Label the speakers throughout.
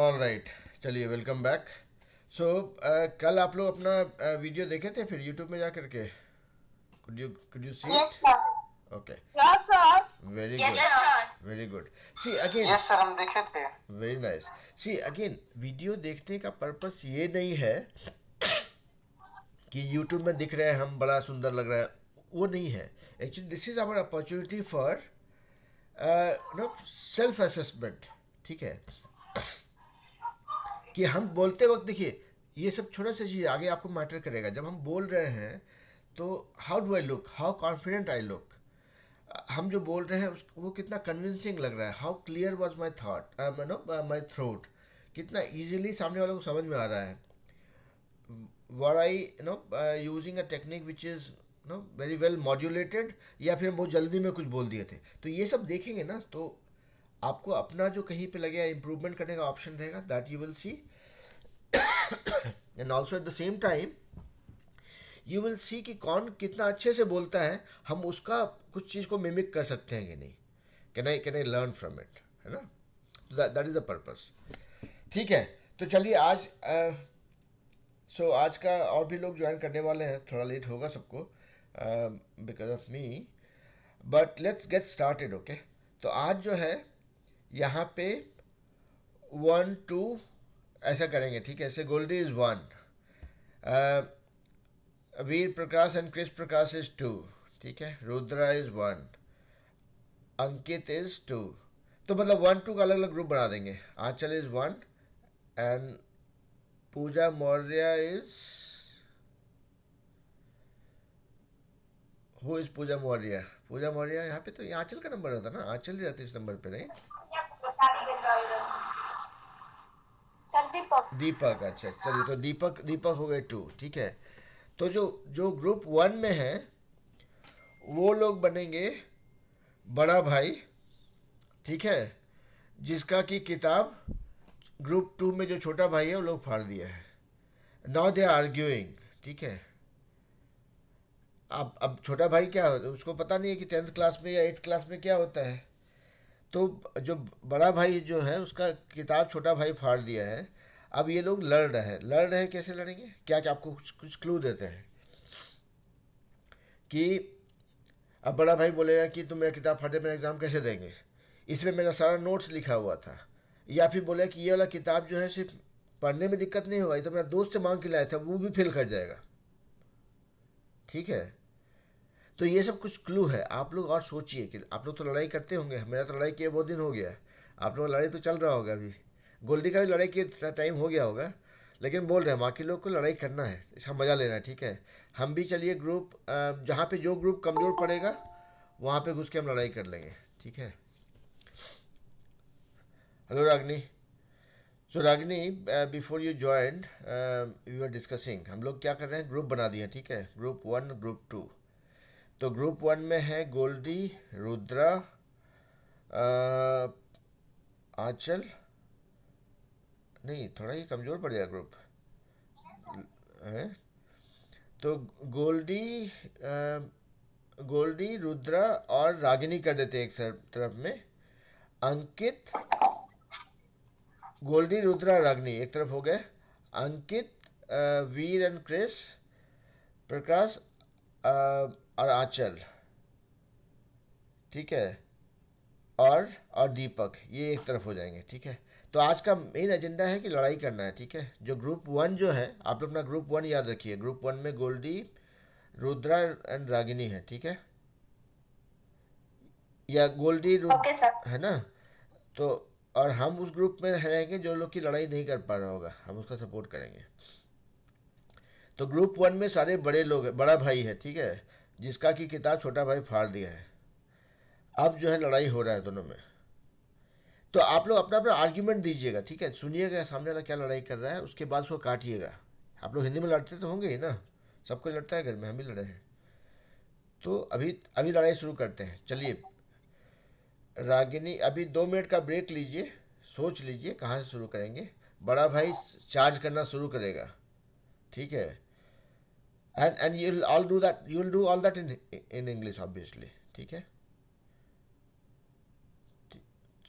Speaker 1: All right चलिए welcome back so कल आप लोग अपना uh, वीडियो देखे थे फिर यूट्यूब में जा करके could very good you see yes, it? Sir. Okay. Yes, sir. Video देखने का पर्पस ये नहीं है कि यूट्यूब में दिख रहे हैं हम बड़ा सुंदर लग रहा है वो नहीं है actually this is our opportunity for no self assessment ठीक है कि हम बोलते वक्त देखिए ये सब छोटा सा चीज़ आगे आपको मैटर करेगा जब हम बोल रहे हैं तो how do I look how confident I look हम जो बोल रहे हैं उस वो कितना कन्विंसिंग लग रहा है how clear was my thought मैं नो माई थ्रोट कितना ईजिली सामने वालों को समझ में आ रहा है were I no using a technique which is no very well modulated या फिर हम बहुत जल्दी में कुछ बोल दिए थे तो ये सब देखेंगे ना तो आपको अपना जो कहीं पे लगे इम्प्रूवमेंट करने का ऑप्शन रहेगा that you will see and also at the same time you will see कि कौन कितना अच्छे से बोलता है हम उसका कुछ चीज़ को मिमिक कर सकते हैं कि नहीं can I can I learn from it है ना दैट इज़ द पर्पज़ ठीक है तो चलिए आज सो uh, so आज का और भी लोग ज्वाइन करने वाले हैं थोड़ा लेट होगा सबको because of me but let's get started okay तो आज जो है यहाँ पे वन टू ऐसा करेंगे ठीक है ऐसे Goldie is one Veer Prakash and Chris Prakash is two ठीक है Rudra is one Ankit is two तो मतलब वन टू का अलग अलग ग्रुप बना देंगे Aanchal is one and Pooja Maurya is who is Pooja Maurya Pooja Maurya यहाँ पे तो आंचल का नंबर रहता ना आंचल ही रहती इस नंबर पे राइट सर दीपक दीपक अच्छा चलिए तो दीपक दीपक हो गए टू ठीक है तो जो जो ग्रुप वन में है वो लोग बनेंगे बड़ा भाई ठीक है जिसका कि किताब ग्रुप टू में जो छोटा भाई है वो लोग फाड़ दिया है नाउ दे आर आर्ग्यूइंग ठीक है अब अब छोटा भाई क्या होता है उसको पता नहीं है कि टेंथ क्लास में या एट्थ क्लास में क्या होता है तो जो बड़ा भाई जो है उसका किताब छोटा भाई फाड़ दिया है अब ये लोग लड़ रहे हैं लड़ रहे हैं कैसे लड़ेंगे क्या क्या आपको कुछ कुछ क्लू देते हैं कि अब बड़ा भाई बोलेगा कि तुम मेरा किताब फाटे मेरा एग्ज़ाम कैसे देंगे इसमें मेरा सारा नोट्स लिखा हुआ था या फिर बोले कि ये वाला किताब जो है सिर्फ पढ़ने में दिक्कत नहीं होगा ये तो मेरा दोस्त से मांग के लाया था वो भी फेल कर जाएगा ठीक है तो ये सब कुछ क्लू है आप लोग और सोचिए कि आप लोग तो लड़ाई करते होंगे मेरा तो लड़ाई किए बहुत दिन हो गया आप लोग लड़ाई तो चल रहा होगा अभी गोल्डी का भी लड़ाई के टाइम हो गया होगा लेकिन बोल रहे हैं बाकी लोग को लड़ाई करना है इसका मज़ा लेना है ठीक है हम भी चलिए ग्रुप जहाँ पे जो ग्रुप कमज़ोर पड़ेगा वहाँ पे घुस के हम लड़ाई कर लेंगे ठीक है hello Ragini so Ragini before you joined you are discussing हम लोग क्या कर रहे हैं ग्रुप बना दिए ठीक है ग्रुप वन ग्रुप टू तो ग्रुप वन में है गोल्डी रुद्रा आंचल नहीं थोड़ा ही कमज़ोर पड़ गया ग्रुप है तो गोल्डी आ, गोल्डी रुद्रा और रागिनी कर देते हैं एक तरफ में अंकित गोल्डी रुद्रा रागिनी एक तरफ हो गए अंकित वीर एंड क्रिस प्रकाश और आंचल ठीक है और और दीपक ये एक तरफ हो जाएंगे ठीक है तो आज का मेन एजेंडा है कि लड़ाई करना है ठीक है जो ग्रुप वन जो है आप लोग अपना ग्रुप वन याद रखिए ग्रुप वन में गोल्डी रुद्रा एंड रागिनी है ठीक है या गोल्डी okay, है ना तो और हम उस ग्रुप में रहेंगे जो लोग की लड़ाई नहीं कर पा रहा होगा हम उसका सपोर्ट करेंगे तो ग्रुप वन में सारे बड़े लोग बड़ा भाई है ठीक है जिसका कि किताब छोटा भाई फाड़ दिया है अब जो है लड़ाई हो रहा है दोनों में तो आप लोग अपना अपना आर्ग्यूमेंट दीजिएगा ठीक है सुनिएगा सामने वाला क्या लड़ाई कर रहा है उसके बाद उसको काटिएगा आप लोग हिंदी में लड़ते तो होंगे ही ना सबको लड़ता है घर में हम भी लड़े हैं तो अभी अभी लड़ाई शुरू करते हैं चलिए रागिनी अभी दो मिनट का ब्रेक लीजिए सोच लीजिए कहाँ से शुरू करेंगे बड़ा भाई चार्ज करना शुरू करेगा ठीक है and and you'll all do that you do all that in in english obviously ठीक है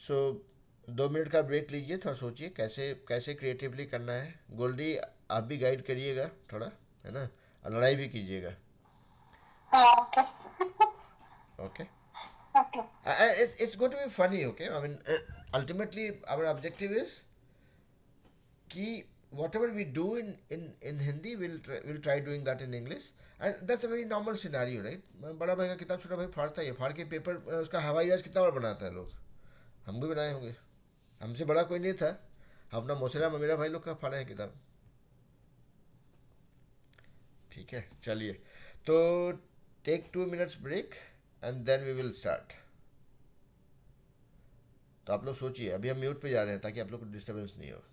Speaker 1: सो so, दो मिनट का ब्रेक लीजिए थोड़ा सोचिए कैसे कैसे क्रिएटिवली करना है गोल्डी आप भी गाइड करिएगा थोड़ा है ना और लड़ाई भी कीजिएगा okay okay it's going to be funny okay I mean ultimately our objective is कि whatever we do in, in, in Hindi, we'll try, we'll try doing that in English. And that's a very normal scenario, right? बड़ा भाई का किताब छोटा भाई फाड़ता है फाड़ के पेपर उसका हवाई जहाज कितना बार बनाता है लोग हम भी बनाए होंगे हमसे बड़ा कोई नहीं था हम अपना मोसेरा ममेरा भाई लोग का फाड़ा है किताब ठीक है चलिए तो take two minutes break and then we will start तो आप लोग सोचिए अभी हम म्यूट पे जा रहे हैं ताकि आप लोग को डिस्टर्बेंस नहीं हो